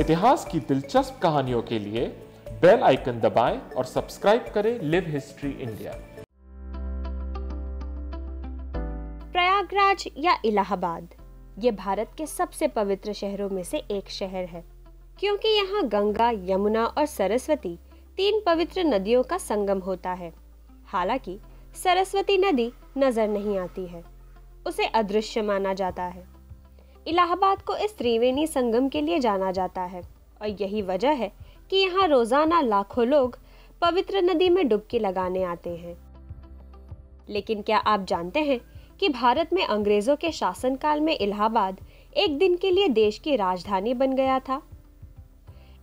इतिहास की दिलचस्प कहानियों के लिए बेल आइकन दबाएं और सब्सक्राइब करें लिव हिस्ट्री इंडिया प्रयागराज या इलाहाबाद ये भारत के सबसे पवित्र शहरों में से एक शहर है क्योंकि यहाँ गंगा यमुना और सरस्वती तीन पवित्र नदियों का संगम होता है हालांकि सरस्वती नदी नजर नहीं आती है उसे अदृश्य माना जाता है इलाहाबाद को इस त्रिवेणी संगम के लिए जाना जाता है और यही वजह है कि यहाँ रोज़ाना लाखों लोग पवित्र नदी में डुबकी लगाने आते हैं लेकिन क्या आप जानते हैं कि भारत में अंग्रेज़ों के शासनकाल में इलाहाबाद एक दिन के लिए देश की राजधानी बन गया था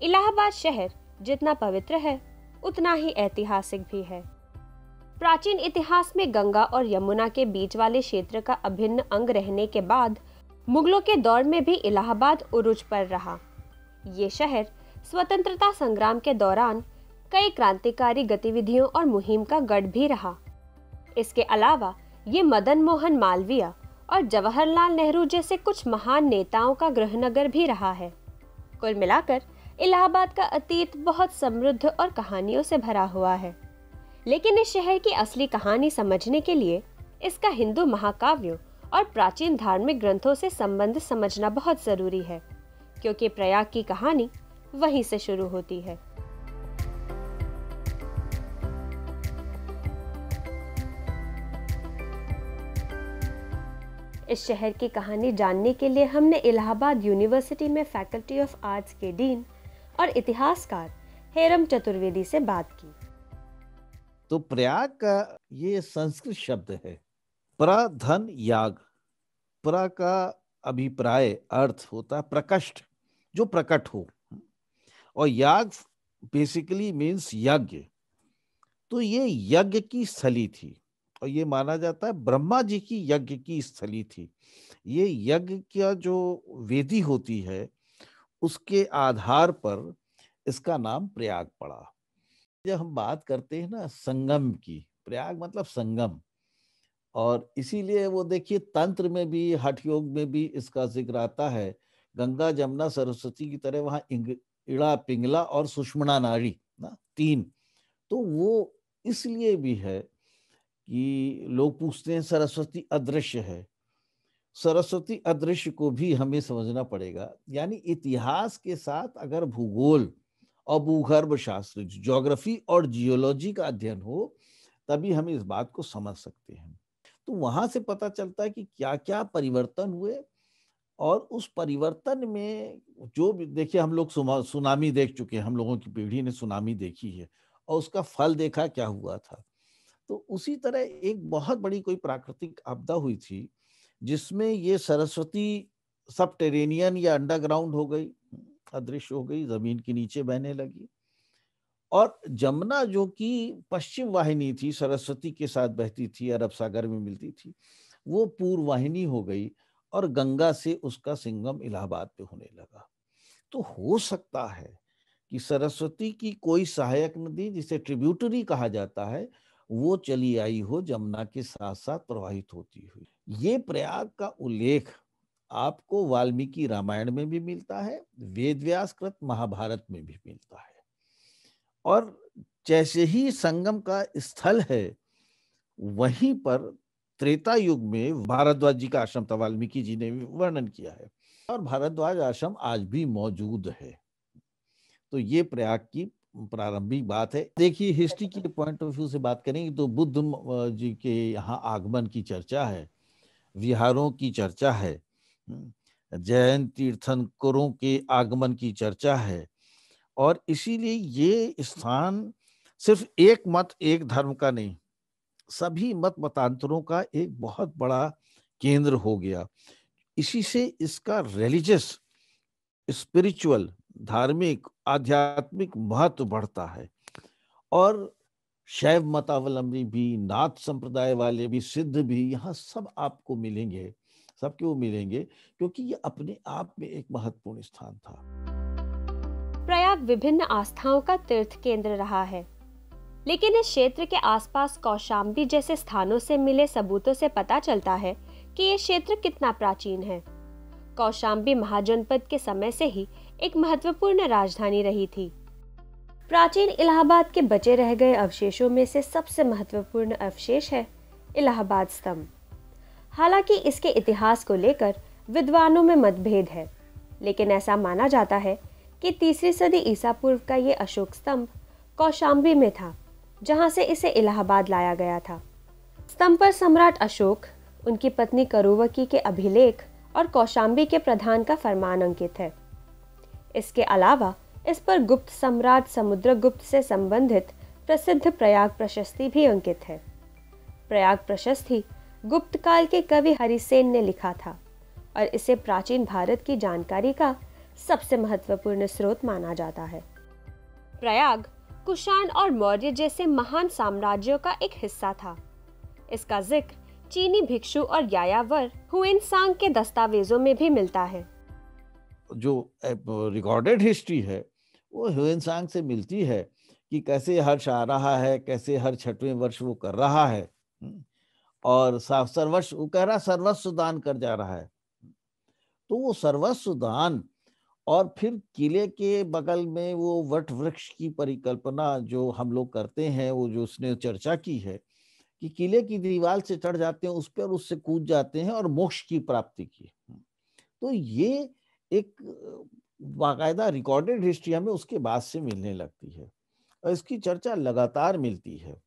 इलाहाबाद शहर जितना पवित्र है उतना ही ऐतिहासिक भी है प्राचीन इतिहास में गंगा और यमुना के बीच वाले क्षेत्र का अभिन्न अंग रहने के बाद मुगलों के दौर में भी इलाहाबाद उरुज पर रहा ये शहर स्वतंत्रता संग्राम के दौरान कई क्रांतिकारी गतिविधियों और मुहिम का गढ़ भी रहा इसके अलावा ये मदन मोहन मालवीय और जवाहरलाल नेहरू जैसे कुछ महान नेताओं का गृहनगर भी रहा है कुल मिलाकर इलाहाबाद का अतीत बहुत समृद्ध और कहानियों से भरा हुआ है लेकिन इस शहर की असली कहानी समझने के लिए इसका हिंदू महाकाव्य और प्राचीन धार्मिक ग्रंथों से संबंध समझना बहुत ज़रूरी है क्योंकि प्रयाग की कहानी वहीं से शुरू होती है इस शहर की कहानी जानने के लिए हमने इलाहाबाद यूनिवर्सिटी में फैकल्टी ऑफ आर्ट्स के डीन और इतिहासकार हेरम चतुर्वेदी से बात की तो प्रयाग का ये संस्कृत शब्द है प्रधन याग प्रा का अभिप्राय अर्थ होता है प्रकष्ट जो प्रकट हो और याग बेसिकली मीन्स यज्ञ तो ये यज्ञ की स्थली थी और ये माना जाता है ब्रह्मा जी की यज्ञ की स्थली थी ये यज्ञ का जो वेदी होती है उसके आधार पर इसका नाम प्रयाग पड़ा जब हम बात करते हैं ना संगम की प्रयाग मतलब संगम और इसीलिए वो देखिए तंत्र में भी हठ योग में भी इसका जिक्र आता है गंगा जमुना सरस्वती की तरह वहाँ इड़ा पिंगला और सुषमणा नाड़ी ना तीन तो वो इसलिए भी है कि लोग पूछते हैं सरस्वती अदृश्य है सरस्वती अदृश्य को भी हमें समझना पड़ेगा यानी इतिहास के साथ अगर भूगोल और भूगर्भ शास्त्र ज्योग्राफी और जियोलॉजी का अध्ययन हो तभी हम इस बात को समझ सकते हैं तो वहां से पता चलता है कि क्या क्या परिवर्तन हुए और उस परिवर्तन में जो भी देखिए हम लोग सुनामी देख चुके हैं हम लोगों की पीढ़ी ने सुनामी देखी है और उसका फल देखा क्या हुआ था तो उसी तरह एक बहुत बड़ी कोई प्राकृतिक आपदा हुई थी जिसमें ये सरस्वती सब टेरेनियन या अंडरग्राउंड हो गई अदृश्य हो गई जमीन के नीचे बहने लगी और जमुना जो कि पश्चिम वाहिनी थी सरस्वती के साथ बहती थी अरब सागर में मिलती थी वो पूर्व वाहिनी हो गई और गंगा से उसका संगम इलाहाबाद पे होने लगा तो हो सकता है कि सरस्वती की कोई सहायक नदी जिसे ट्रिब्यूटरी कहा जाता है वो चली आई हो जमुना के साथ साथ प्रवाहित होती हुई ये प्रयाग का उल्लेख आपको वाल्मीकि रामायण में भी मिलता है वेद व्यास कृत महाभारत में भी मिलता है और जैसे ही संगम का स्थल है वहीं पर त्रेता युग में भारद्वाज जी का आश्रम था वाल्मीकि जी ने वर्णन किया है और भारद्वाज आश्रम आज भी मौजूद है तो ये प्रयाग की प्रारंभिक बात है देखिए हिस्ट्री के पॉइंट ऑफ व्यू से बात करेंगे तो बुद्ध जी के यहाँ आगमन की चर्चा है विहारों की चर्चा है हम्म, जैन तीर्थंकरों के आगमन की चर्चा है और इसीलिए ये स्थान सिर्फ एक मत एक धर्म का नहीं सभी मत मतांतरों का एक बहुत बड़ा केंद्र हो गया इसी से इसका रिलीजियस स्पिरिचुअल धार्मिक आध्यात्मिक महत्व बढ़ता है और शैव मतावलंबी भी नाथ संप्रदाय वाले भी सिद्ध भी यहाँ सब आपको मिलेंगे सब क्यों मिलेंगे क्योंकि ये अपने आप में एक महत्वपूर्ण स्थान था प्रयाग विभिन्न आस्थाओं का तीर्थ केंद्र रहा है लेकिन इस क्षेत्र के आसपास कौशाम्बी जैसे स्थानों से मिले सबूतों से पता चलता है कि यह क्षेत्र कितना प्राचीन है कौशाम्बी महाजनपद के समय से ही एक महत्वपूर्ण राजधानी रही थी प्राचीन इलाहाबाद के बचे रह गए अवशेषों में से सबसे महत्वपूर्ण अवशेष है इलाहाबाद स्तंभ हालांकि इसके इतिहास को लेकर विद्वानों में मतभेद है लेकिन ऐसा माना जाता है कि तीसरी सदी ईसा पूर्व का ये अशोक स्तंभ कौशाम्बी में था जहाँ से इसे इलाहाबाद लाया गया था स्तंभ पर सम्राट अशोक उनकी पत्नी करुवकी के अभिलेख और कौशाम्बी के प्रधान का फरमान अंकित है इसके अलावा इस पर गुप्त सम्राट समुद्रगुप्त से संबंधित प्रसिद्ध प्रयाग प्रशस्ति भी अंकित है प्रयाग प्रशस्ति गुप्त काल के कवि हरिसेन ने लिखा था और इसे प्राचीन भारत की जानकारी का सबसे महत्वपूर्ण स्रोत माना जाता है प्रयाग कुषाण और मौर्य जैसे महान साम्राज्यों का एक हिस्सा था इसका जिक्र चीनी भिक्षु और यायावर हुएन सांग के दस्तावेजों में भी मिलता है जो रिकॉर्डेड हिस्ट्री है वो हुएन सांग से मिलती है कि कैसे हर्ष आ रहा है कैसे हर छठवें वर्ष वो कर रहा है हम्म, और सर्वस्व वो कह रहा सर्वस्व दान कर जा रहा है तो वो सर्वस्व दान और फिर किले के बगल में वो वट वृक्ष की परिकल्पना जो हम लोग करते हैं वो जो उसने चर्चा की है कि किले की दीवार से चढ़ जाते हैं उस पर उससे कूद जाते हैं और मोक्ष की प्राप्ति की तो ये एक बाकायदा रिकॉर्डेड हिस्ट्री हमें उसके बाद से मिलने लगती है और इसकी चर्चा लगातार मिलती है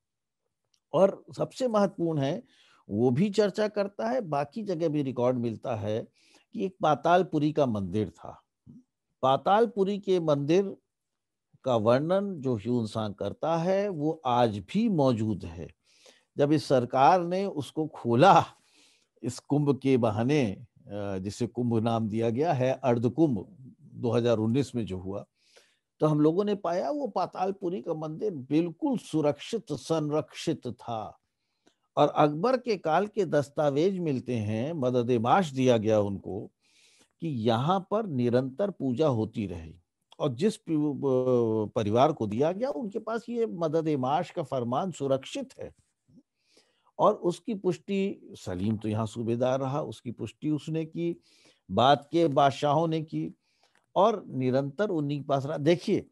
और सबसे महत्वपूर्ण है वो भी चर्चा करता है बाकी जगह भी रिकॉर्ड मिलता है कि एक पातालपुरी का मंदिर था पातालपुरी के मंदिर का वर्णन जो ह्यूनसांग करता है वो आज भी मौजूद है जब इस सरकार ने उसको खोला इस कुंभ के बहाने जिसे कुंभ नाम दिया गया है अर्धकुंभ 2019 में जो हुआ तो हम लोगों ने पाया वो पातालपुरी का मंदिर बिल्कुल सुरक्षित संरक्षित था और अकबर के काल के दस्तावेज मिलते हैं मदद माश दिया गया उनको कि यहाँ पर निरंतर पूजा होती रहे और जिस परिवार को दिया गया उनके पास ये मदद माश का फरमान सुरक्षित है और उसकी पुष्टि सलीम तो यहाँ सूबेदार रहा उसकी पुष्टि उसने की बाद के बादशाहों ने की और निरंतर उन्हीं के पास रहा देखिए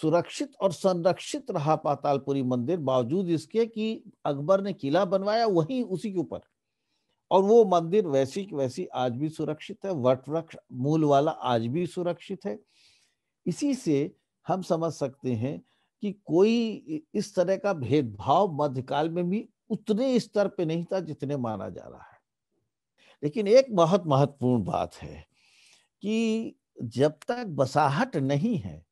सुरक्षित और संरक्षित रहा पातालपुरी मंदिर बावजूद इसके कि अकबर ने किला बनवाया वही उसी के ऊपर और वो मंदिर वैसी की वैसी आज भी सुरक्षित है वट वृक्ष मूल वाला आज भी सुरक्षित है इसी से हम समझ सकते हैं कि कोई इस तरह का भेदभाव मध्यकाल में भी उतने स्तर पे नहीं था जितने माना जा रहा है लेकिन एक बहुत महत्वपूर्ण बात है कि जब तक बसाहट नहीं है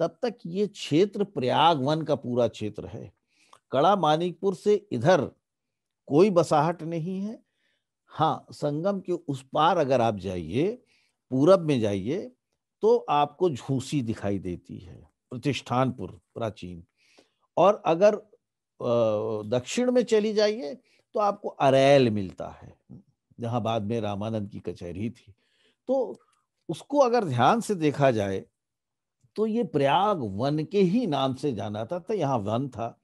तब तक ये क्षेत्र प्रयाग वन का पूरा क्षेत्र है कड़ा मानिकपुर से इधर कोई बसाहट नहीं है हाँ संगम के उस पार अगर आप जाइए पूरब में जाइए तो आपको झूसी दिखाई देती है प्रतिष्ठानपुर प्राचीन और अगर दक्षिण में चली जाइए तो आपको अरैल मिलता है जहाँ बाद में रामानंद की कचहरी थी तो उसको अगर ध्यान से देखा जाए तो ये प्रयाग वन के ही नाम से जाना था तो यहाँ वन था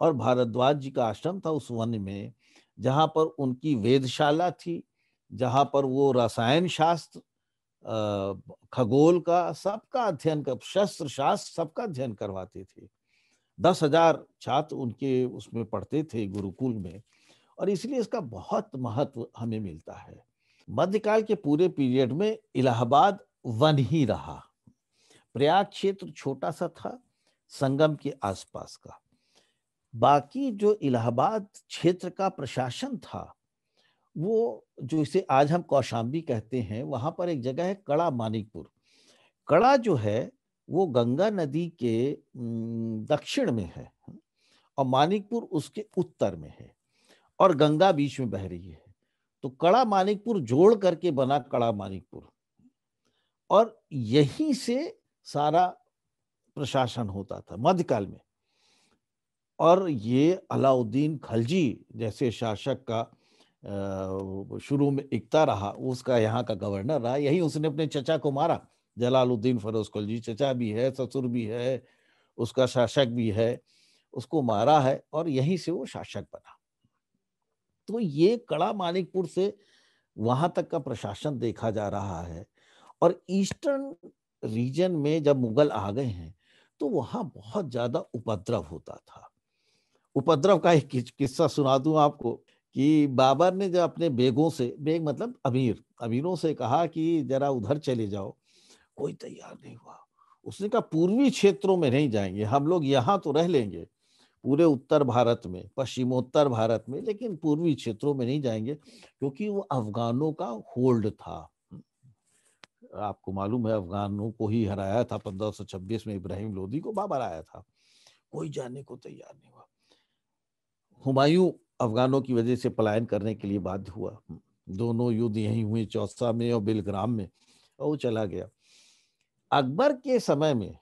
और भारद्वाज जी का आश्रम था उस वन में जहाँ पर उनकी वेदशाला थी जहाँ पर वो रसायन शास्त्र खगोल का सबका अध्ययन कर शस्त्र शास्त्र सबका अध्ययन करवाते थे दस हजार छात्र उनके उसमें पढ़ते थे गुरुकुल में और इसलिए इसका बहुत महत्व हमें मिलता है मध्यकाल के पूरे पीरियड में इलाहाबाद वन ही रहा प्रयाग क्षेत्र छोटा सा था संगम के आसपास का बाकी जो इलाहाबाद क्षेत्र का प्रशासन था वो जो इसे आज हम कौशाम्बी कहते हैं वहाँ पर एक जगह है कड़ा मानिकपुर कड़ा जो है वो गंगा नदी के दक्षिण में है और मानिकपुर उसके उत्तर में है और गंगा बीच में बह रही है तो कड़ा मानिकपुर जोड़ करके बना कड़ा मानिकपुर और यहीं से सारा प्रशासन होता था मध्यकाल में और ये अलाउद्दीन खलजी जैसे शासक का शुरू में इकता रहा उसका यहाँ का गवर्नर रहा यही उसने अपने चचा को मारा जलालुद्दीन फरोज खलजी चचा भी है ससुर भी है उसका शासक भी है उसको मारा है और यहीं से वो शासक बना तो ये कड़ा मानिकपुर से वहां तक का प्रशासन देखा जा रहा है और ईस्टर्न रीजन में जब मुगल आ गए हैं तो वहां बहुत ज़्यादा उपद्रव होता था उपद्रव का एक किस्सा सुना दूं आपको कि बाबर ने जब अपने बेगों से बेग मतलब अमीर अमीरों से कहा कि जरा उधर चले जाओ कोई तैयार नहीं हुआ उसने कहा पूर्वी क्षेत्रों में नहीं जाएंगे हम लोग यहाँ तो रह लेंगे पूरे उत्तर भारत में पश्चिमोत्तर भारत में लेकिन पूर्वी क्षेत्रों में नहीं जाएंगे क्योंकि वो अफगानों का होल्ड था आपको मालूम है अफगानों को ही हराया था पंद्रह में इब्राहिम लोधी को बाबर आया था कोई जाने को तैयार नहीं हुआ हुमायूं अफगानों की वजह से पलायन करने के लिए बाध्य हुआ दोनों युद्ध यहीं हुए चौसा में और बिलग्राम में और वो चला गया अकबर के समय में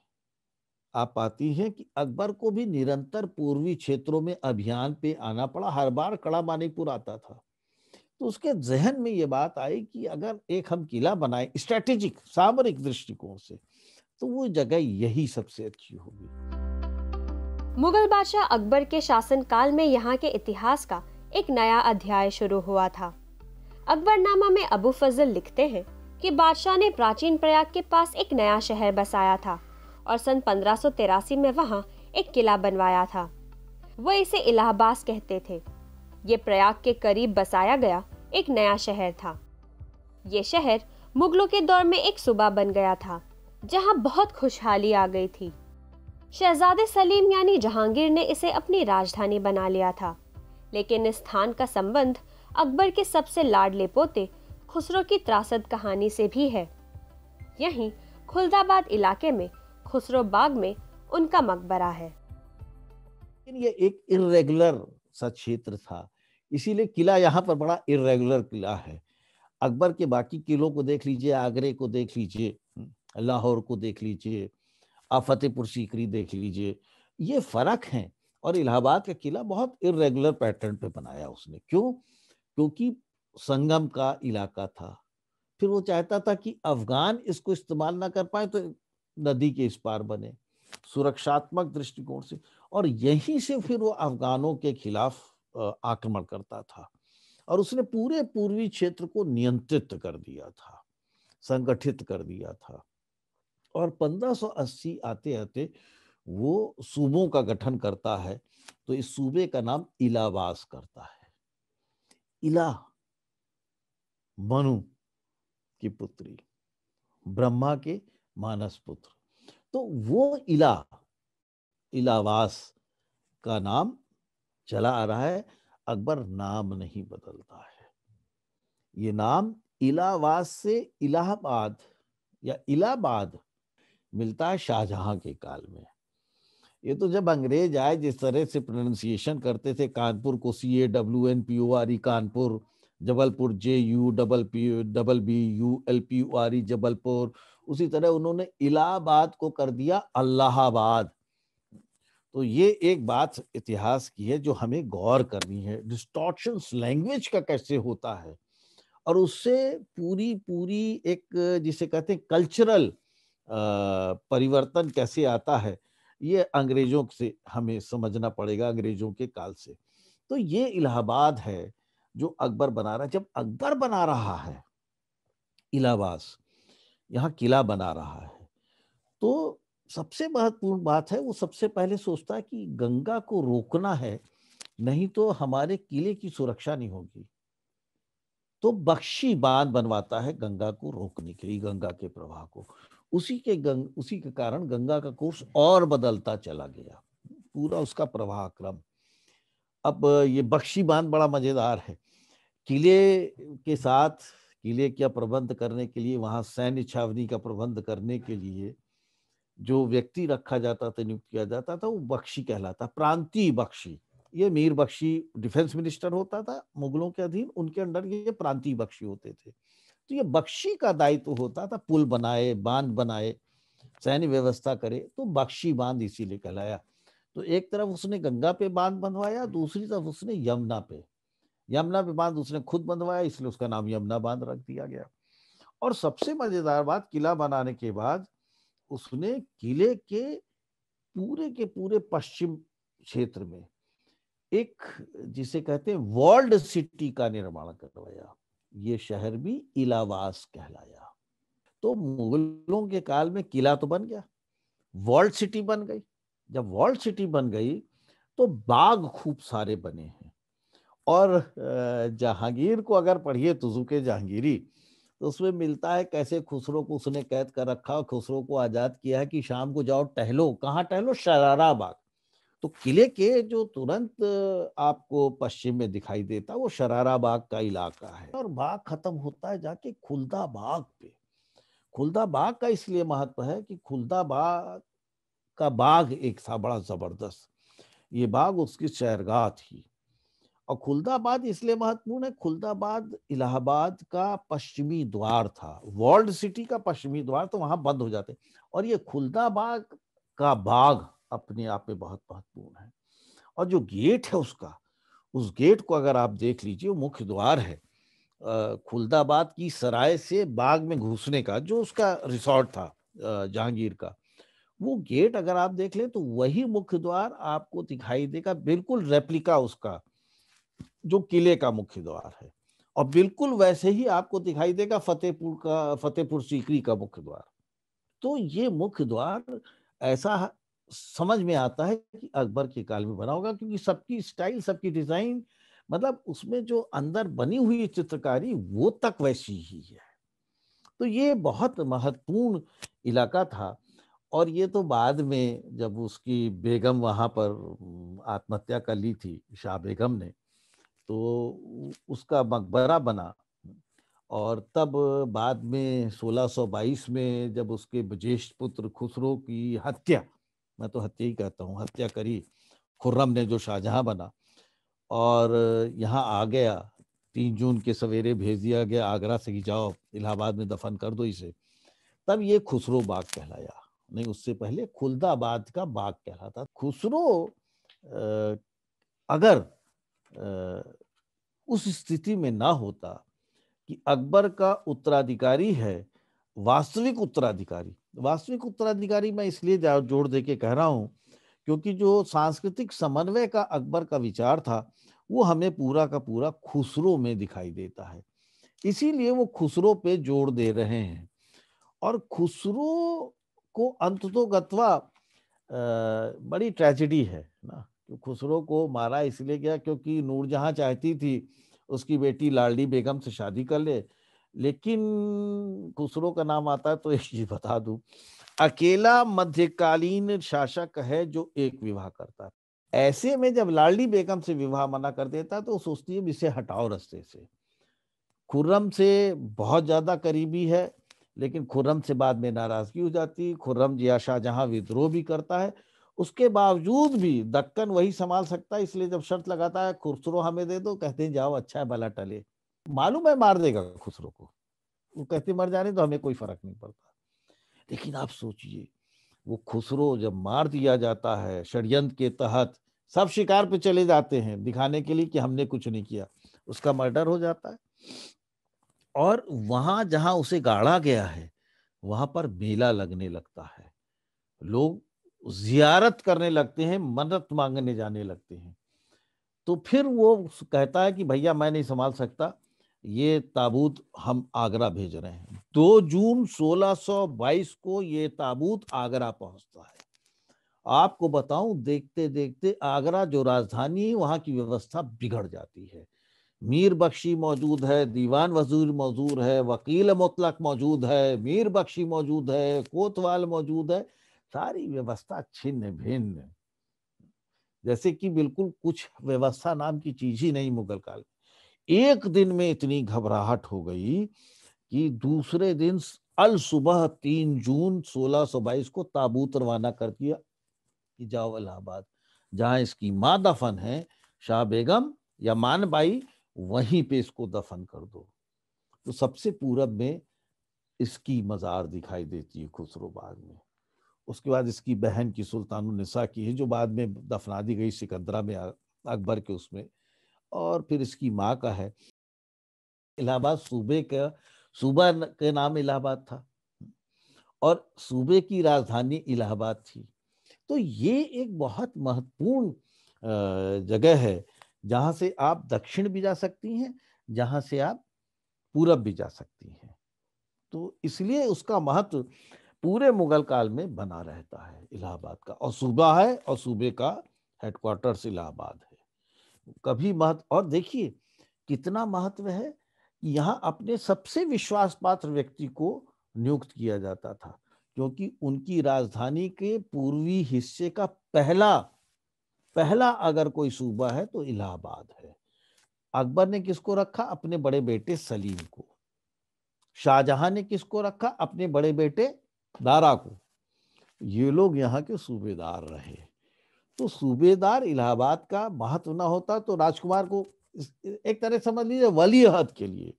आप पाती हैं कि अकबर को भी निरंतर पूर्वी क्षेत्रों में अभियान पे आना पड़ा हर बार कड़ा मानिकपुर आता था तो उसके जहन में ये बात आई कि अगर एक हम किला बनाए स्ट्रेटेजिक सामरिक दृष्टिकोण से तो वो जगह यही सबसे अच्छी होगी मुगल बादशाह अकबर के शासनकाल में यहाँ के इतिहास का एक नया अध्याय शुरू हुआ था अकबरनामा में अबू फजल लिखते हैं कि बादशाह ने प्राचीन प्रयाग के पास एक नया शहर बसाया था और सन पंद्रह में वहाँ एक किला बनवाया था वो इसे इलाहाबाद कहते थे ये प्रयाग के करीब बसाया गया एक नया शहर था ये शहर मुगलों के दौर में एक सूबा बन गया था जहाँ बहुत खुशहाली आ गई थी शहजादे सलीम यानी जहांगीर ने इसे अपनी राजधानी बना लिया था लेकिन इस स्थान का संबंध अकबर के सबसे लाडले पोते खुसरो की त्रासद कहानी से भी है यहीं खुलदाबाद इलाके में खुसरो बाग में उनका मकबरा है ये एक इरेगुलर सा क्षेत्र था इसीलिए किला यहाँ पर बड़ा इरेगुलर किला है अकबर के बाकी किलों को देख लीजिए आगरे को देख लीजिए लाहौर को देख लीजिए आप फतेहपुर सीकरी देख लीजिए ये फर्क है और इलाहाबाद का किला बहुत इरेगुलर पैटर्न पे बनाया उसने क्यों क्योंकि संगम का इलाका था फिर वो चाहता था कि अफगान इसको इस्तेमाल ना कर पाए तो नदी के इस पार बने सुरक्षात्मक दृष्टिकोण से और यहीं से फिर वो अफगानों के खिलाफ आक्रमण करता था और उसने पूरे पूर्वी क्षेत्र को नियंत्रित कर दिया था संगठित कर दिया था और 1580 आते आते वो सूबों का गठन करता है तो इस सूबे का नाम इलावास करता है इला मनु की पुत्री ब्रह्मा के मानस पुत्र तो वो इला इलावास का नाम चला आ रहा है अकबर नाम नहीं बदलता है ये नाम इलावास से इलाहाबाद या इलाहाबाद मिलता है शाहजहां के काल में ये तो जब अंग्रेज आए जिस तरह से प्रोनाउंसिएशन करते थे कानपुर को C A W N P O R E Kanpur Jabalpur J U double P double B U L P O R E Jabalpur उसी तरह उन्होंने इलाहाबाद को कर दिया अल्लाहाबाद तो ये एक बात इतिहास की है जो हमें गौर करनी है डिस्टॉर्शन लैंग्वेज का कैसे होता है और उससे पूरी पूरी एक जिसे कहते हैं कल्चरल परिवर्तन कैसे आता है ये अंग्रेजों से हमें समझना पड़ेगा अंग्रेजों के काल से तो ये इलाहाबाद है जो अकबर बना रहा है जब अकबर बना रहा है इलाहाबाद यहाँ किला बना रहा है तो सबसे महत्वपूर्ण बात है वो सबसे पहले सोचता है कि गंगा को रोकना है नहीं तो हमारे किले की सुरक्षा नहीं होगी तो बख्शी बांध बनवाता है गंगा को रोकने के लिए गंगा के प्रवाह को उसी के गंग उसी के कारण गंगा का कोर्स और बदलता चला गया पूरा उसका प्रवाह क्रम अब ये बख्शी बांध बड़ा मज़ेदार है किले के साथ किले का प्रबंध करने के लिए वहां सैन्य छावनी का प्रबंध करने के लिए जो व्यक्ति रखा जाता था नियुक्त किया जाता था वो बख्शी कहलाता प्रांतीय बख्शी ये मीर बख्शी डिफेंस मिनिस्टर होता था मुगलों के अधीन उनके अंडर ये प्रांतीय बख्शी होते थे तो ये बख्शी का दायित्व होता था पुल बनाए बांध बनाए सैन्य व्यवस्था करे तो बख्शी बांध इसीलिए कहलाया तो एक तरफ उसने गंगा पे बांध बंधवाया दूसरी तरफ उसने यमुना पे यमुना पे बांध उसने खुद बंधवाया इसलिए उसका नाम यमुना बांध रख दिया गया और सबसे मजेदार बात किला बनाने के बाद उसने किले के पूरे के पूरे पश्चिम क्षेत्र में एक जिसे कहते हैं वर्ल्ड सिटी का निर्माण करवाया ये शहर भी इलावास कहलाया तो मुगलों के काल में किला तो बन गया वॉल्ड सिटी बन गई जब वॉल्ड सिटी बन गई तो बाग खूब सारे बने हैं और जहांगीर को अगर पढ़िए तुजुके जहांगीरी तो उसमें मिलता है कैसे खुसरो को उसने कैद कर रखा खुसरो को आज़ाद किया है कि शाम को जाओ टहलो कहाँ टहलो शरारा बाग तो किले के जो तुरंत आपको पश्चिम में दिखाई देता वो शरारा बाग का इलाका है और बाग खत्म होता है जाके खुलदा बाग पे खुलदा बाग का इसलिए महत्व है कि खुलदा बाग का बाग एक था बड़ा जबरदस्त ये बाग उसकी शहरगाह थी और खुलदाबाद इसलिए महत्वपूर्ण है खुलदाबाद इलाहाबाद का पश्चिमी द्वार था वर्ल्ड सिटी का पश्चिमी द्वार तो वहां बंद हो जाते और ये खुलदाबाद का बाघ अपने आप में बहुत महत्वपूर्ण है और जो गेट है उसका उस गेट को अगर आप देख लीजिए वो मुख्य द्वार है खुलदाबाद की सराय से बाग में घुसने का जो उसका रिसोर्ट था जहांगीर का वो गेट अगर आप देख लें तो वही मुख्य द्वार आपको दिखाई देगा बिल्कुल रेप्लिका उसका जो किले का मुख्य द्वार है और बिल्कुल वैसे ही आपको दिखाई देगा फतेहपुर का फतेहपुर सीकरी का मुख्य द्वार तो ये मुख्य द्वार ऐसा समझ में आता है कि अकबर के काल में बना होगा क्योंकि सबकी स्टाइल सबकी डिजाइन मतलब उसमें जो अंदर बनी हुई चित्रकारी वो तक वैसी ही है तो ये बहुत महत्वपूर्ण इलाका था और ये तो बाद में जब उसकी बेगम वहाँ पर आत्महत्या कर ली थी शाह बेगम ने तो उसका मकबरा बना और तब बाद में 1622 में जब उसके ब्रजेश पुत्र खुसरो की हत्या मैं तो हत्या ही कहता हूँ हत्या करी खुर्रम ने जो शाहजहाँ बना और यहाँ आ गया तीन जून के सवेरे भेज दिया गया आगरा से जाओ इलाहाबाद में दफन कर दो इसे तब ये खुसरो बाग कहलाया नहीं उससे पहले खुलदाबाद का बाग कहलाता खुसरो अगर उस स्थिति में ना होता कि अकबर का उत्तराधिकारी है वास्तविक उत्तराधिकारी वास्तविक उत्तराधिकारी मैं इसलिए जोड़ दे के कह रहा हूँ क्योंकि जो सांस्कृतिक समन्वय का अकबर का विचार था वो हमें पूरा का पूरा खुसरो में दिखाई देता है इसीलिए वो खुसरो पे जोड़ दे रहे हैं और खुसरो को अंत तो गतवा बड़ी ट्रेजिडी है ना खुसरो को मारा इसलिए गया क्योंकि नूरजहां चाहती थी उसकी बेटी लाडली बेगम से शादी कर ले लेकिन खुसरो का नाम आता है तो एक चीज बता दू अकेला मध्यकालीन शासक है जो एक विवाह करता है ऐसे में जब लाडली बेगम से विवाह मना कर देता तो सोचती है इसे हटाओ रस्ते से खुर्रम से बहुत ज्यादा करीबी है लेकिन खुर्रम से बाद में नाराजगी हो जाती खुर्रम जिया शाहजहां विद्रोह भी करता है उसके बावजूद भी दक्कन वही संभाल सकता है इसलिए जब शर्त लगाता है खुरसरो हमें दे दो कहते हैं जाओ अच्छा है भला टले मालूम है मार देगा खुसरो को वो कहते मर जाने तो हमें कोई फर्क नहीं पड़ता लेकिन आप सोचिए वो खुसरो जब मार दिया जाता है षडयंत्र के तहत सब शिकार पे चले जाते हैं दिखाने के लिए कि हमने कुछ नहीं किया उसका मर्डर हो जाता है और वहां जहां उसे गाड़ा गया है वहां पर मेला लगने लगता है लोग जियारत करने लगते हैं मन्नत मांगने जाने लगते हैं तो फिर वो कहता है कि भैया मैं नहीं संभाल सकता ये ताबूत हम आगरा भेज रहे हैं दो जून 1622 को ये ताबूत आगरा पहुंचता है आपको बताऊं देखते देखते आगरा जो राजधानी है वहां की व्यवस्था बिगड़ जाती है मीर बख्शी मौजूद है दीवान वजूर मौजूद है वकील मुतलक मौजूद है मीर बख्शी मौजूद है कोतवाल मौजूद है सारी व्यवस्था छिन्न भिन्न जैसे कि बिल्कुल कुछ व्यवस्था नाम की चीज ही नहीं मुगल काल में एक दिन में इतनी घबराहट हो गई कि दूसरे दिन अल सुबह तीन जून सोलह सौ बाईस को ताबूत रवाना कर दिया कि जाओ इलाहाबाद जहाँ इसकी माँ दफन है शाह बेगम या मान बाई वहीं पे इसको दफन कर दो तो सबसे पूरब में इसकी मज़ार दिखाई देती है खुसरोबाग में उसके बाद इसकी बहन की सुल्तान की है जो बाद में दफना दी गई सिकंदरा में अकबर के उसमें और फिर इसकी माँ का है इलाहाबाद सूबे का सूबा के नाम इलाहाबाद था और सूबे की राजधानी इलाहाबाद थी तो ये एक बहुत महत्वपूर्ण जगह है जहाँ से आप दक्षिण भी जा सकती हैं जहाँ से आप पूरब भी जा सकती हैं तो इसलिए उसका महत्व पूरे मुगल काल में बना रहता है इलाहाबाद का और सूबा है और सूबे का हेडक्वार्टर्स इलाहाबाद है कभी महत्व और देखिए कितना महत्व है यहाँ अपने सबसे विश्वास पात्र व्यक्ति को नियुक्त किया जाता था क्योंकि उनकी राजधानी के पूर्वी हिस्से का पहला पहला अगर कोई सूबा है तो इलाहाबाद है अकबर ने किसको रखा अपने बड़े बेटे सलीम को शाहजहां ने किसको रखा अपने बड़े बेटे दारा को ये लोग यहाँ के सूबेदार रहे तो सूबेदार इलाहाबाद का महत्व ना होता तो राजकुमार को एक तरह समझ लीजिए वली हद के लिए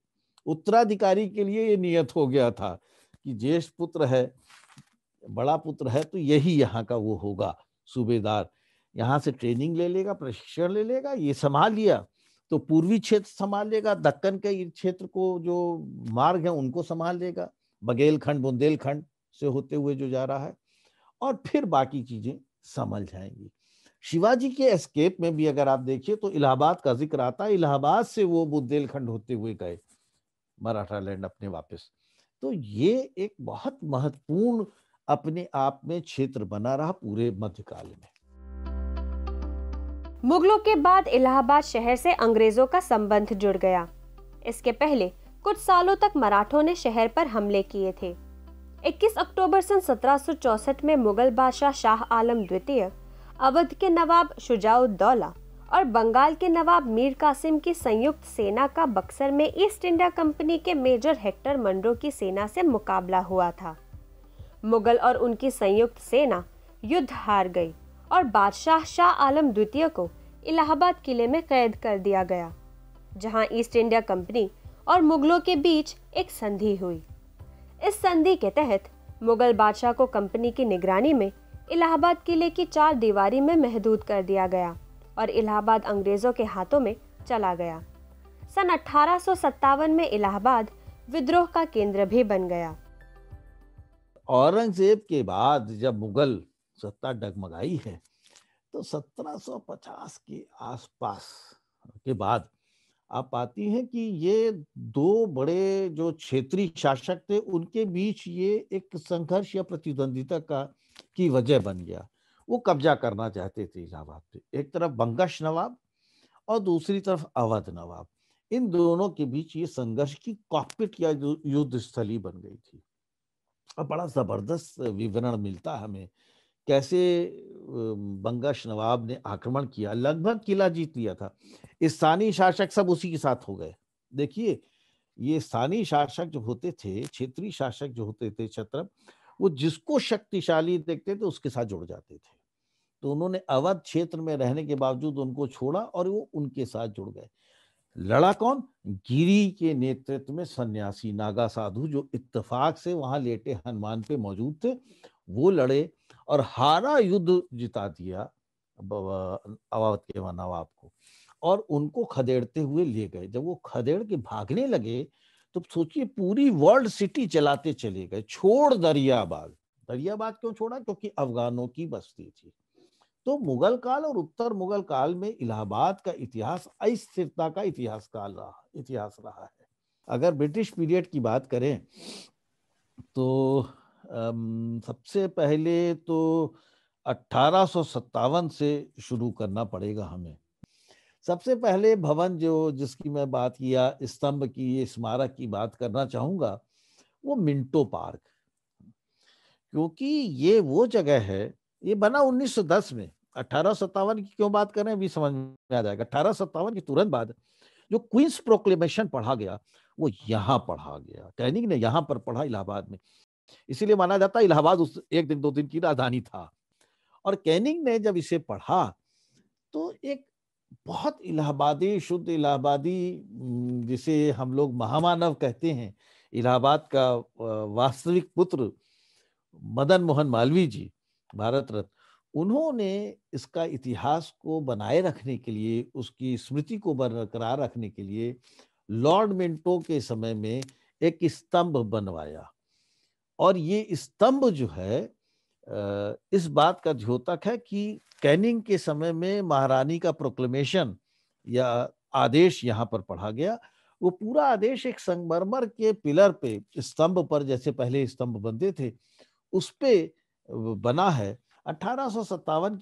उत्तराधिकारी के लिए ये नियत हो गया था कि ज्येष्ठ पुत्र है बड़ा पुत्र है तो यही यहाँ का वो होगा सूबेदार यहाँ से ट्रेनिंग ले लेगा प्रशिक्षण ले लेगा ये संभाल लिया तो पूर्वी क्षेत्र संभाल लेगा दक्कन के क्षेत्र को जो मार्ग है उनको संभाल लेगा बघेलखंड बुंदेलखंड से होते हुए जो जा रहा है और फिर बाकी चीजें संभल जाएंगी शिवाजी के एस्केप में भी अगर आप देखिए तो इलाहाबाद का जिक्र आता है इलाहाबाद से वो बुंदेलखंड होते हुए गए मराठा लैंड अपने वापस तो ये एक बहुत महत्वपूर्ण अपने आप में क्षेत्र बना रहा पूरे मध्यकाल में मुगलों के बाद इलाहाबाद शहर से अंग्रेजों का संबंध जुड़ गया इसके पहले कुछ सालों तक मराठों ने शहर पर हमले किए थे 21 अक्टूबर सन 1764 में मुगल बादशाह शाह आलम द्वितीय अवध के नवाब शुजाउद्दौला और बंगाल के नवाब मीर कासिम की संयुक्त सेना का बक्सर में ईस्ट इंडिया कंपनी के मेजर हेक्टर मंडो की सेना से मुकाबला हुआ था मुगल और उनकी संयुक्त सेना युद्ध हार गई और बादशाह शाह आलम द्वितीय को इलाहाबाद किले में कैद कर दिया गया जहां ईस्ट इंडिया कंपनी और मुगलों के बीच एक संधि हुई इस संधि के तहत मुगल बादशाह को कंपनी की निगरानी में इलाहाबाद किले की चार दीवारी में महदूद कर दिया गया और इलाहाबाद अंग्रेज़ों के हाथों में चला गया सन अठारह में इलाहाबाद विद्रोह का केंद्र भी बन गया औरंगजेब के बाद जब मुगल सत्ता डगमगाई है तो 1750 के आसपास के बाद आप पाती हैं कि ये दो बड़े जो क्षेत्रीय शासक थे उनके बीच ये एक संघर्ष या प्रतिद्वंदिता का की वजह बन गया वो कब्जा करना चाहते थे इलाहाबाद पे एक तरफ बंगश नवाब और दूसरी तरफ अवध नवाब इन दोनों के बीच ये संघर्ष की कॉकपिट या युद्ध स्थली बन गई थी और बड़ा ज़बरदस्त विवरण मिलता हमें कैसे बंगश नवाब ने आक्रमण किया लगभग किला जीत लिया था स्थानीय शासक सब उसी के साथ हो गए देखिए ये स्थानीय शासक जो होते थे क्षेत्रीय शासक जो होते थे छत्रप वो जिसको शक्तिशाली देखते थे उसके साथ जुड़ जाते थे तो उन्होंने अवध क्षेत्र में रहने के बावजूद उनको छोड़ा और वो उनके साथ जुड़ गए लड़ा कौन गिरी के नेतृत्व में सन्यासी नागा साधु जो इत्तेफाक से वहां लेटे हनुमान पे मौजूद थे वो लड़े और हारा युद्ध जिता दिया अवध के नवाब को और उनको खदेड़ते हुए ले गए जब वो खदेड़ के भागने लगे तो सोचिए पूरी वर्ल्ड सिटी चलाते चले गए छोड़ दरियाबाग दरियाबाद क्यों छोड़ा क्योंकि अफगानों की बस्ती थी तो मुगल काल और उत्तर मुगल काल में इलाहाबाद का इतिहास अस्थिरता का इतिहास काल रहा इतिहास रहा है अगर ब्रिटिश पीरियड की बात करें तो अम, सबसे पहले तो अट्ठारह से शुरू करना पड़ेगा हमें सबसे पहले भवन जो जिसकी मैं बात किया स्तंभ की स्मारक की बात करना चाहूंगा वो मिंटो पार्क क्योंकि ये वो जगह है ये बना 1910 में अठारह की क्यों बात करें अभी समझ में आ जाएगा अठारह की तुरंत बाद जो क्वींस प्रोक्लेमेशन पढ़ा गया वो यहाँ पढ़ा गया टैनिंग ने यहाँ पर पढ़ा इलाहाबाद में इसीलिए माना जाता है इलाहाबाद उस एक दिन दो दिन की राजधानी था और कैनिंग ने जब इसे पढ़ा तो एक बहुत इलाहाबादी शुद्ध इलाहाबादी जिसे हम लोग महामानव कहते हैं इलाहाबाद का वास्तविक पुत्र मदन मोहन मालवीय जी भारत रत्न उन्होंने इसका इतिहास को बनाए रखने के लिए उसकी स्मृति को बरकरार रखने के लिए लॉर्ड मिंटो के समय में एक स्तंभ बनवाया और ये स्तंभ जो है इस बात का द्योतक है कि कैनिंग के समय में महारानी का प्रोक्लेमेशन या आदेश यहाँ पर पढ़ा गया वो पूरा आदेश एक संगमरमर के पिलर पे स्तंभ पर जैसे पहले स्तंभ बनते थे उस पे बना है अठारह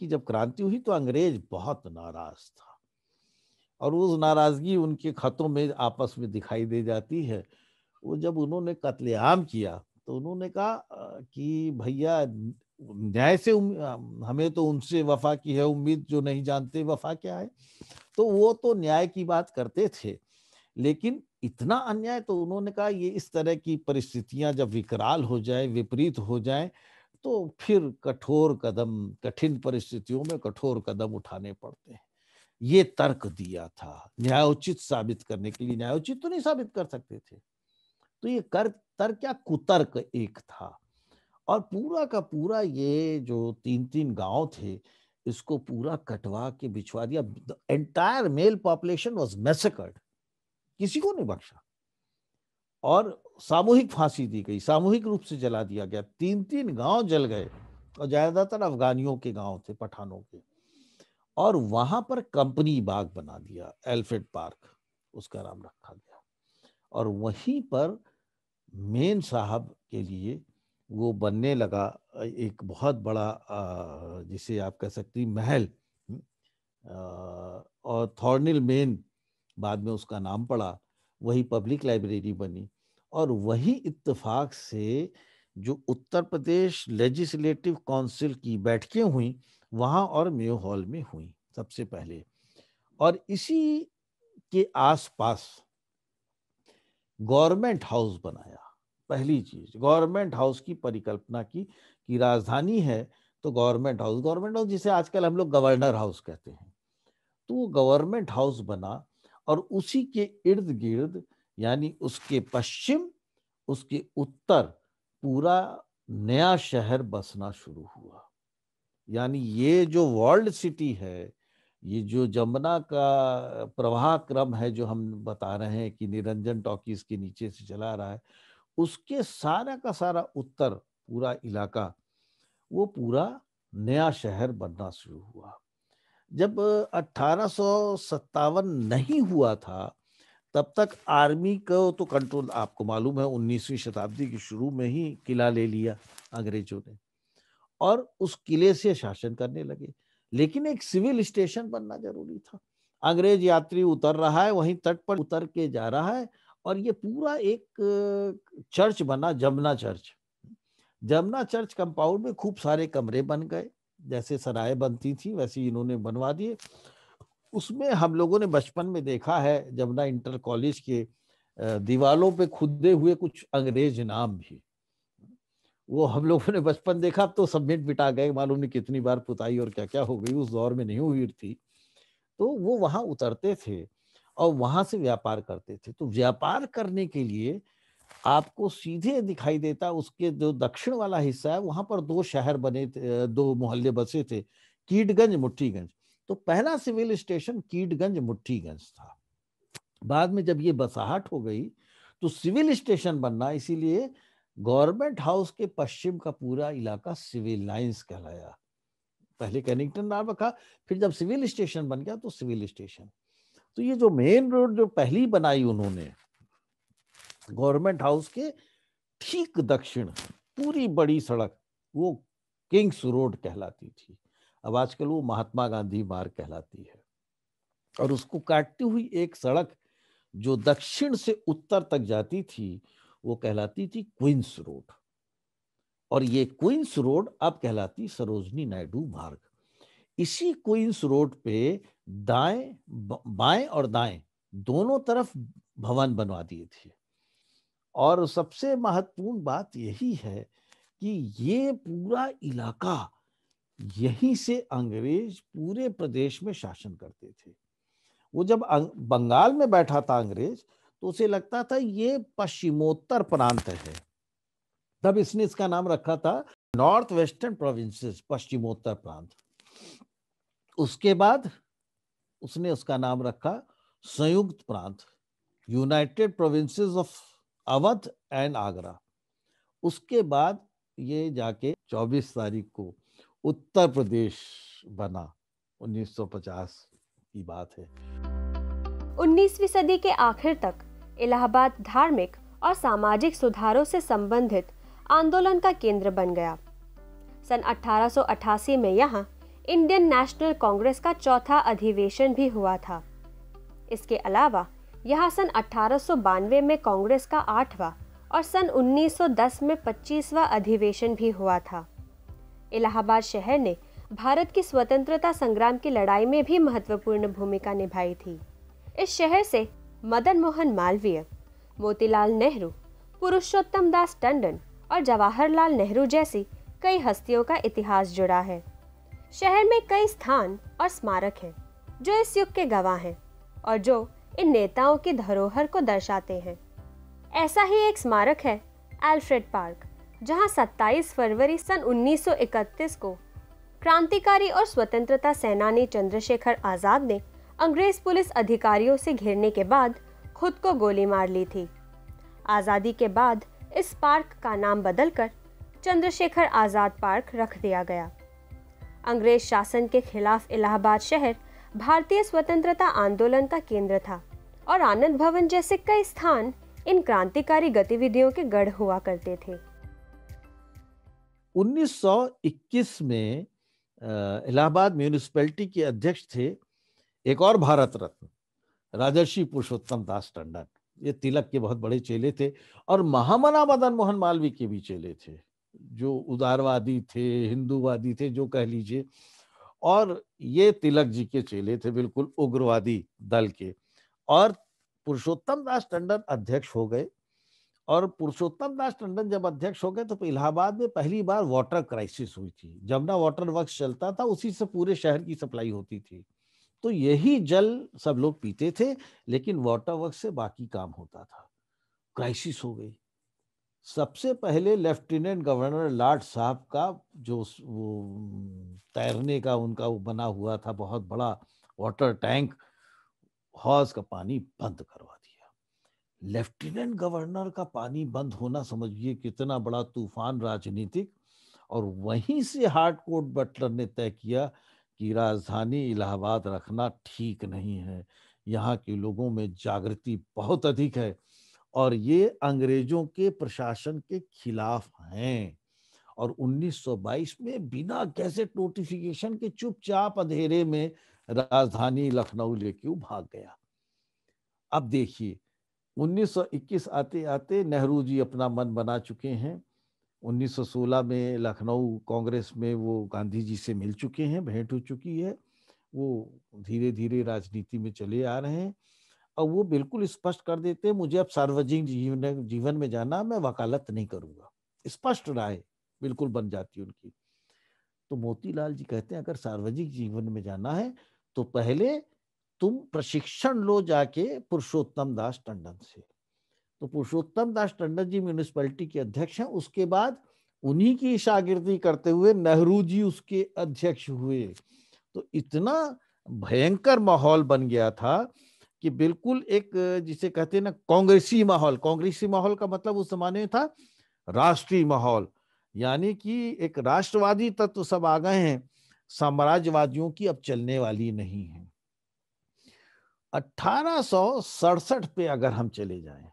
की जब क्रांति हुई तो अंग्रेज बहुत नाराज था और उस नाराजगी उनके खतों में आपस में दिखाई दे जाती है वो जब उन्होंने कत्लेआम किया तो उन्होंने कहा कि भैया न्याय से हमें तो उनसे वफा की है उम्मीद जो नहीं जानते वफा क्या है तो वो तो न्याय की बात करते थे लेकिन इतना अन्याय तो उन्होंने कहा ये इस तरह की परिस्थितियां जब विकराल हो जाए विपरीत हो जाए तो फिर कठोर कदम कठिन परिस्थितियों में कठोर कदम उठाने पड़ते हैं ये तर्क दिया था न्यायोचित साबित करने के लिए न्यायोचित तो नहीं साबित कर सकते थे तो ये कर तर्क क्या कुतर्क एक था और पूरा का पूरा ये जो तीन तीन गांव थे इसको पूरा कटवा के बिछवा दिया entire male population was massacred किसी को नहीं बख्शा और सामूहिक फांसी दी गई सामूहिक रूप से जला दिया गया तीन तीन गांव जल गए और ज्यादातर अफगानियों के गांव थे पठानों के और वहां पर कंपनी बाग बना दिया एल्फ्रेड पार्क उसका नाम रखा गया और वहीं पर मेन साहब के लिए वो बनने लगा एक बहुत बड़ा जिसे आप कह सकती महल और थॉर्निल मेन बाद में उसका नाम पड़ा वही पब्लिक लाइब्रेरी बनी और वही इत्तेफाक से जो उत्तर प्रदेश लेजिस्लेटिव काउंसिल की बैठकें हुई वहाँ और मेयो हॉल में हुई सबसे पहले और इसी के आसपास गवर्नमेंट हाउस बनाया पहली चीज गवर्नमेंट हाउस की परिकल्पना की कि राजधानी है तो गवर्नमेंट हाउस गवर्नमेंट हाउस जिसे आजकल हम लोग गवर्नर हाउस कहते हैं तो वो गवर्नमेंट हाउस बना और उसी के इर्द गिर्द यानी उसके पश्चिम उसके उत्तर पूरा नया शहर बसना शुरू हुआ यानी ये जो वर्ल्ड सिटी है ये जो जमुना का प्रवाह क्रम है जो हम बता रहे हैं कि निरंजन टॉकीज के नीचे से चला रहा है उसके सारा का सारा उत्तर पूरा इलाका वो पूरा नया शहर बनना शुरू हुआ जब अट्ठारह नहीं हुआ था तब तक आर्मी को तो कंट्रोल आपको मालूम है 19वीं शताब्दी के शुरू में ही किला ले लिया अंग्रेजों ने और उस किले से शासन करने लगे लेकिन एक सिविल स्टेशन बनना जरूरी था अंग्रेज यात्री उतर रहा है वहीं तट पर उतर के जा रहा है और ये पूरा एक चर्च बना Jamuna church Jamuna church compound में खूब सारे कमरे बन गए जैसे सराय बनती थी वैसे इन्होंने बनवा दिए उसमें हम लोगों ने बचपन में देखा है जमुना इंटर कॉलेज के दीवालों पे खुदे हुए कुछ अंग्रेज नाम भी वो हम लोगों ने बचपन देखा अब तो सबमिट बिटा गए मालूम नहीं कितनी बार पुताई और क्या क्या हो गई उस दौर में नहीं हुई थी तो वो वहाँ उतरते थे और वहां से व्यापार करते थे तो व्यापार करने के लिए आपको सीधे दिखाई देता उसके जो दक्षिण वाला हिस्सा है वहां पर दो शहर बने थे दो मोहल्ले बसे थे कीटगंज मुठ्ठीगंज तो पहला सिविल स्टेशन कीटगंज मुठ्ठीगंज था बाद में जब ये बसाहट हो गई तो सिविल स्टेशन बनना इसीलिए गवर्नमेंट हाउस के पश्चिम का पूरा इलाका सिविल लाइंस कहलाया पहले कैनिंगटन नाम रखा फिर जब सिविल स्टेशन बन गया तो सिविल स्टेशन तो ये जो मेन रोड जो पहली बनाई उन्होंने गवर्नमेंट हाउस के ठीक दक्षिण पूरी बड़ी सड़क वो किंग्स रोड कहलाती थी अब आजकल वो महात्मा गांधी मार्ग कहलाती है और उसको काटती हुई एक सड़क जो दक्षिण से उत्तर तक जाती थी वो कहलाती थी क्विंस रोड और ये क्विंस रोड अब कहलाती सरोजनी नायडू मार्ग इसी क्वींस रोड पे दाएं बाएं और दाएं दोनों तरफ भवन बनवा दिए थे और सबसे महत्वपूर्ण बात यही है कि ये पूरा इलाका यहीं से अंग्रेज पूरे प्रदेश में शासन करते थे वो जब अं, बंगाल में बैठा था अंग्रेज तो उसे लगता था ये पश्चिमोत्तर प्रांत है तब इसने इसका नाम रखा था नॉर्थ वेस्टर्न प्रोविंसेस पश्चिमोत्तर प्रांत उसके बाद उसने उसका नाम रखा संयुक्त प्रांत United Provinces of Awadh and Agra उसके बाद ये जाके 24 तारीख को उत्तर प्रदेश बना 1950 की बात है 19वीं सदी के आखिर तक इलाहाबाद धार्मिक और सामाजिक सुधारों से संबंधित आंदोलन का केंद्र बन गया सन 1888 में यहाँ इंडियन नेशनल कांग्रेस का चौथा अधिवेशन भी हुआ था इसके अलावा यहाँ सन अठारह में कांग्रेस का आठवां और सन 1910 में 25वां अधिवेशन भी हुआ था इलाहाबाद शहर ने भारत की स्वतंत्रता संग्राम की लड़ाई में भी महत्वपूर्ण भूमिका निभाई थी इस शहर से मदन मोहन मालवीय मोतीलाल नेहरू पुरुषोत्तम दास टंडन और जवाहरलाल नेहरू जैसी कई हस्तियों का इतिहास जुड़ा है शहर में कई स्थान और स्मारक हैं जो इस युग के गवाह हैं और जो इन नेताओं की धरोहर को दर्शाते हैं ऐसा ही एक स्मारक है एल्फ्रेड पार्क जहां 27 फरवरी सन 1931 को क्रांतिकारी और स्वतंत्रता सेनानी चंद्रशेखर आज़ाद ने अंग्रेज पुलिस अधिकारियों से घिरने के बाद खुद को गोली मार ली थी आज़ादी के बाद इस पार्क का नाम बदलकर चंद्रशेखर आज़ाद पार्क रख दिया गया अंग्रेज शासन के खिलाफ इलाहाबाद शहर भारतीय स्वतंत्रता आंदोलन का केंद्र था और आनंद भवन जैसे कई स्थान इन क्रांतिकारी गतिविधियों के गढ़ हुआ करते थे 1921 में इलाहाबाद म्यूनिसपैलिटी के अध्यक्ष थे एक और भारत रत्न राजर्षि पुरुषोत्तम दास टंडन ये तिलक के बहुत बड़े चेले थे और महामना मदन मोहन मालवीय के भी चेले थे जो उदारवादी थे हिंदूवादी थे जो कह लीजिए और ये तिलक जी के चेले थे बिल्कुल उग्रवादी दल के और पुरुषोत्तम दास टंडन अध्यक्ष हो गए और पुरुषोत्तम दास टंडन जब अध्यक्ष हो गए तो इलाहाबाद में पहली बार वाटर क्राइसिस हुई थी जमुना वाटर वर्क चलता था उसी से पूरे शहर की सप्लाई होती थी तो यही जल सब लोग पीते थे लेकिन वाटर वर्क से बाकी काम होता था क्राइसिस हो गई सबसे पहले लेफ्टिनेंट गवर्नर लाट साहब का जो वो तैरने का उनका वो बना हुआ था बहुत बड़ा वाटर टैंक हौज का पानी बंद करवा दिया लेफ्टिनेंट गवर्नर का पानी बंद होना समझिए कितना बड़ा तूफान राजनीतिक और वहीं से कोर्ट बटलर ने तय किया कि राजधानी इलाहाबाद रखना ठीक नहीं है यहाँ के लोगों में जागृति बहुत अधिक है और ये अंग्रेजों के प्रशासन के खिलाफ हैं और 1922 में बिना कैसे नोटिफिकेशन के चुपचाप अंधेरे में राजधानी लखनऊ लेके भाग गया अब देखिए 1921 आते आते नेहरू जी अपना मन बना चुके हैं 1916 में लखनऊ कांग्रेस में वो गांधी जी से मिल चुके हैं भेंट हो चुकी है वो धीरे धीरे राजनीति में चले आ रहे हैं और वो बिल्कुल स्पष्ट कर देते मुझे अब सार्वजनिक जीवन जीवन में जाना मैं वकालत नहीं करूंगा स्पष्ट राय बिल्कुल बन जाती उनकी तो मोतीलाल जी कहते हैं अगर सार्वजनिक जीवन में जाना है तो पहले तुम प्रशिक्षण लो जाके पुरुषोत्तम दास टंडन से तो पुरुषोत्तम दास टंडन जी म्यूनिसपैलिटी के अध्यक्ष हैं उसके बाद उन्हीं की शागिर्दी करते हुए नेहरू जी उसके अध्यक्ष हुए तो इतना भयंकर माहौल बन गया था कि बिल्कुल एक जिसे कहते हैं ना कांग्रेसी माहौल कांग्रेसी माहौल का मतलब उस जमाने में था राष्ट्रीय माहौल यानी कि एक राष्ट्रवादी तत्व सब आ गए हैं साम्राज्यवादियों की अब चलने वाली नहीं है अठारह पे अगर हम चले जाए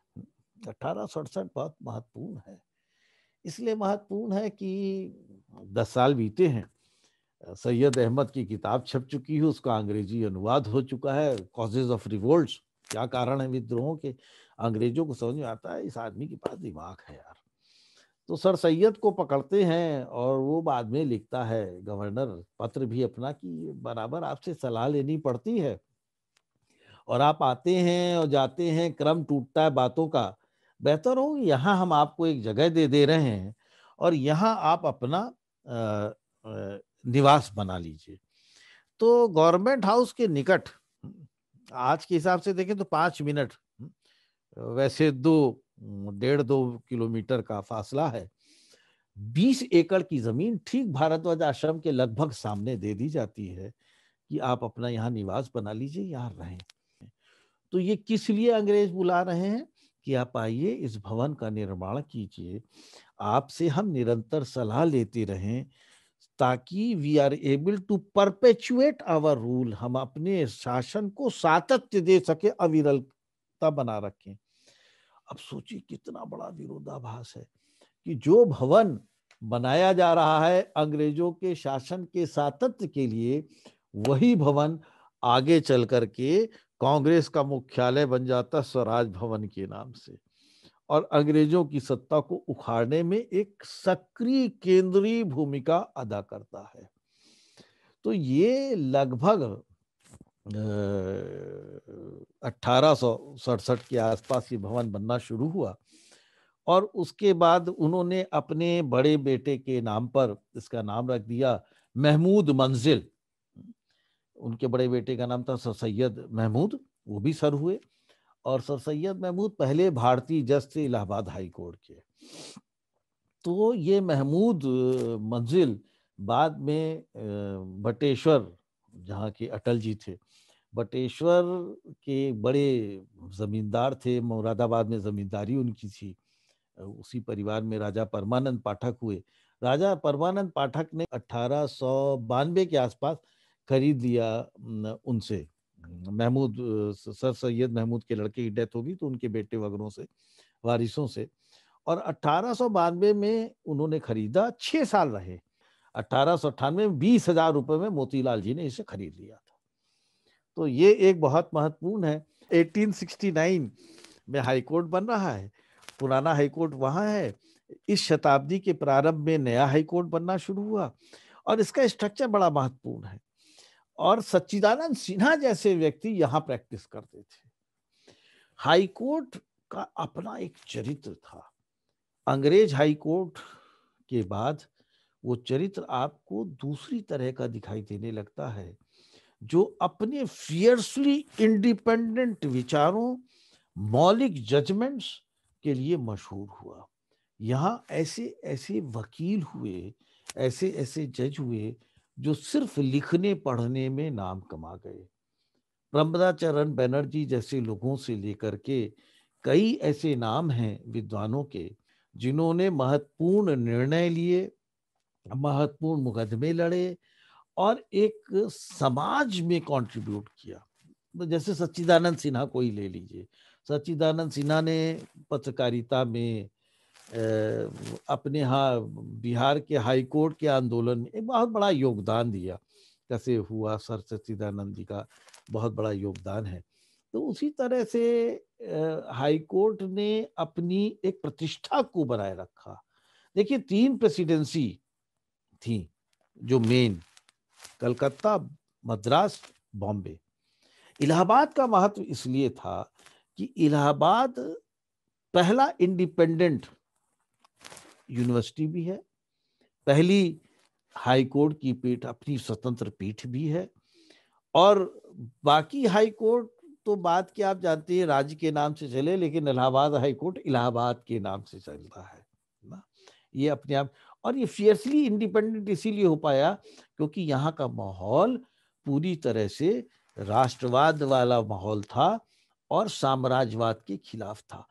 तो अठारह बहुत महत्वपूर्ण है इसलिए महत्वपूर्ण है कि दस साल बीते हैं सैयद अहमद की किताब छप चुकी है उसका अंग्रेजी अनुवाद हो चुका है कॉजेज ऑफ रिवोल्ट क्या कारण है विद्रोहों के अंग्रेजों को समझ में आता है इस आदमी के पास दिमाग है यार तो सर सैयद को पकड़ते हैं और वो बाद में लिखता है गवर्नर पत्र भी अपना कि बराबर आपसे सलाह लेनी पड़ती है और आप आते हैं और जाते हैं क्रम टूटता है बातों का बेहतर हो यहाँ हम आपको एक जगह दे दे रहे हैं और यहाँ आप अपना आ, आ, निवास बना लीजिए तो गवर्नमेंट हाउस के निकट आज के हिसाब से देखें तो पांच मिनट वैसे दो डेढ़ दो किलोमीटर का फासला है बीस एकड़ की जमीन ठीक भारतवाज आश्रम के लगभग सामने दे दी जाती है कि आप अपना यहाँ निवास बना लीजिए यहाँ रहें तो ये किस लिए अंग्रेज बुला रहे हैं कि आप आइए इस भवन का निर्माण कीजिए आपसे हम निरंतर सलाह लेते रहें ताकि we are able to perpetuate our rule हम अपने शासन को सातत्य दे सके अविरलता बना रखें अब सोचिए कितना बड़ा विरोधाभास है कि जो भवन बनाया जा रहा है अंग्रेजों के शासन के सातत्य के लिए वही भवन आगे चल करके कांग्रेस का मुख्यालय बन जाता स्वराज भवन के नाम से और अंग्रेजों की सत्ता को उखाड़ने में एक सक्रिय केंद्रीय भूमिका अदा करता है तो ये लगभग अट्ठारह के आसपास ये भवन बनना शुरू हुआ और उसके बाद उन्होंने अपने बड़े बेटे के नाम पर इसका नाम रख दिया महमूद मंजिल उनके बड़े बेटे का नाम था सर सैयद महमूद वो भी सर हुए और सर सैयद महमूद पहले भारतीय जज थे इलाहाबाद हाई कोर्ट के तो ये महमूद मंजिल बाद में बटेश्वर जहाँ के अटल जी थे बटेश्वर के बड़े ज़मींदार थे मुरादाबाद में ज़मींदारी उनकी थी उसी परिवार में राजा परमानंद पाठक हुए राजा परमानंद पाठक ने अठारह के आसपास खरीद लिया उनसे महमूद सर सैयद महमूद के लड़के की डेथ होगी तो उनके बेटे वगैरह से वारिसों से और अट्ठारह में उन्होंने खरीदा छः साल रहे अट्ठारह में बीस हजार रुपये में मोतीलाल जी ने इसे खरीद लिया था तो ये एक बहुत महत्वपूर्ण है 1869 में हाईकोर्ट बन रहा है पुराना हाईकोर्ट वहाँ है इस शताब्दी के प्रारंभ में नया हाईकोर्ट बनना शुरू हुआ और इसका स्ट्रक्चर बड़ा महत्वपूर्ण है और सच्चिदानंद सिन्हा जैसे व्यक्ति यहाँ प्रैक्टिस करते थे हाई कोर्ट का अपना एक चरित्र था अंग्रेज हाई कोर्ट के बाद वो चरित्र आपको दूसरी तरह का दिखाई देने लगता है जो अपने फियर्सली इंडिपेंडेंट विचारों मौलिक जजमेंट्स के लिए मशहूर हुआ यहाँ ऐसे ऐसे वकील हुए ऐसे ऐसे जज हुए जो सिर्फ लिखने पढ़ने में नाम कमा गए प्रमदाचरण बनर्जी जैसे लोगों से लेकर के कई ऐसे नाम हैं विद्वानों के जिन्होंने महत्वपूर्ण निर्णय लिए महत्वपूर्ण मुकदमे लड़े और एक समाज में कंट्रीब्यूट किया जैसे सच्चिदानंद सिन्हा को ही ले लीजिए सच्चिदानंद सिन्हा ने पत्रकारिता में अपने यहाँ बिहार के हाई कोर्ट के आंदोलन में एक बहुत बड़ा योगदान दिया कैसे हुआ सर सचिदानंद जी का बहुत बड़ा योगदान है तो उसी तरह से हाई कोर्ट ने अपनी एक प्रतिष्ठा को बनाए रखा देखिए तीन प्रेसिडेंसी थी जो मेन कलकत्ता मद्रास बॉम्बे इलाहाबाद का महत्व इसलिए था कि इलाहाबाद पहला इंडिपेंडेंट यूनिवर्सिटी भी है पहली हाई कोर्ट की पीठ अपनी स्वतंत्र पीठ भी है और बाकी हाई कोर्ट तो बात की आप जानते हैं राज्य के नाम से चले लेकिन इलाहाबाद हाई कोर्ट इलाहाबाद के नाम से चलता है ना ये अपने आप और ये फियर्सली इंडिपेंडेंट इसीलिए हो पाया क्योंकि यहाँ का माहौल पूरी तरह से राष्ट्रवाद वाला माहौल था और साम्राज्यवाद के खिलाफ था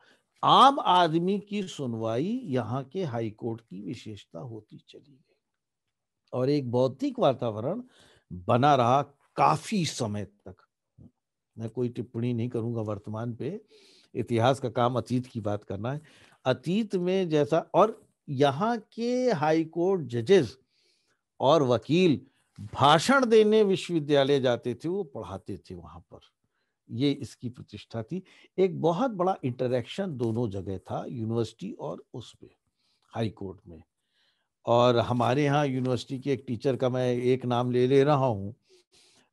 आम आदमी की सुनवाई यहाँ के हाई कोर्ट की विशेषता होती चली गई और एक बौद्धिक वातावरण बना रहा काफी समय तक मैं कोई टिप्पणी नहीं करूंगा वर्तमान पे इतिहास का काम अतीत की बात करना है अतीत में जैसा और यहाँ के हाई कोर्ट जजेस और वकील भाषण देने विश्वविद्यालय जाते थे वो पढ़ाते थे वहां पर ये इसकी प्रतिष्ठा थी एक बहुत बड़ा इंटरेक्शन दोनों जगह था यूनिवर्सिटी और उस पर हाई कोर्ट में और हमारे यहाँ यूनिवर्सिटी के एक टीचर का मैं एक नाम ले ले रहा हूँ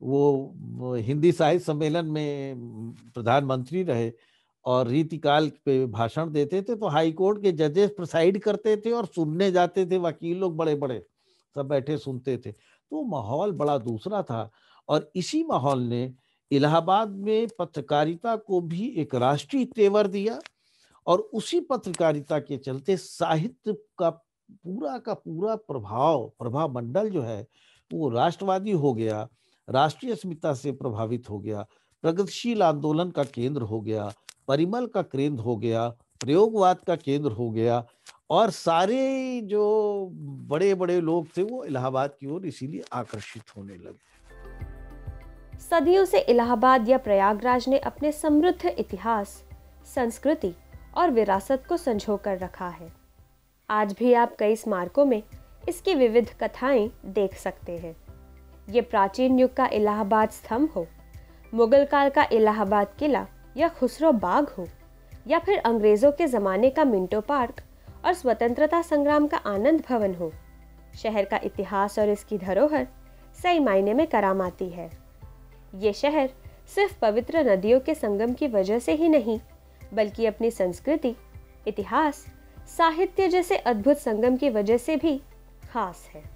वो हिंदी साहित्य सम्मेलन में प्रधानमंत्री रहे और रीतिकाल पे भाषण देते थे तो हाई कोर्ट के जजेस प्रसाइड करते थे और सुनने जाते थे वकील लोग बड़े बड़े सब बैठे सुनते थे तो माहौल बड़ा दूसरा था और इसी माहौल ने इलाहाबाद में पत्रकारिता को भी एक राष्ट्रीय तेवर दिया और उसी पत्रकारिता के चलते साहित्य का पूरा का पूरा प्रभाव प्रभाव मंडल जो है वो राष्ट्रवादी हो गया राष्ट्रीय अस्मिता से प्रभावित हो गया प्रगतिशील आंदोलन का केंद्र हो गया परिमल का केंद्र हो गया प्रयोगवाद का केंद्र हो गया और सारे जो बड़े बड़े लोग थे वो इलाहाबाद की ओर इसीलिए आकर्षित होने लगे सदियों से इलाहाबाद या प्रयागराज ने अपने समृद्ध इतिहास संस्कृति और विरासत को संजो कर रखा है आज भी आप कई स्मारकों में इसकी विविध कथाएं देख सकते हैं ये प्राचीन युग का इलाहाबाद स्तंभ हो मुगल काल का इलाहाबाद किला या खुसरो बाग हो या फिर अंग्रेज़ों के ज़माने का मिंटो पार्क और स्वतंत्रता संग्राम का आनंद भवन हो शहर का इतिहास और इसकी धरोहर सही मायने में करामाती है ये शहर सिर्फ पवित्र नदियों के संगम की वजह से ही नहीं बल्कि अपनी संस्कृति इतिहास साहित्य जैसे अद्भुत संगम की वजह से भी खास है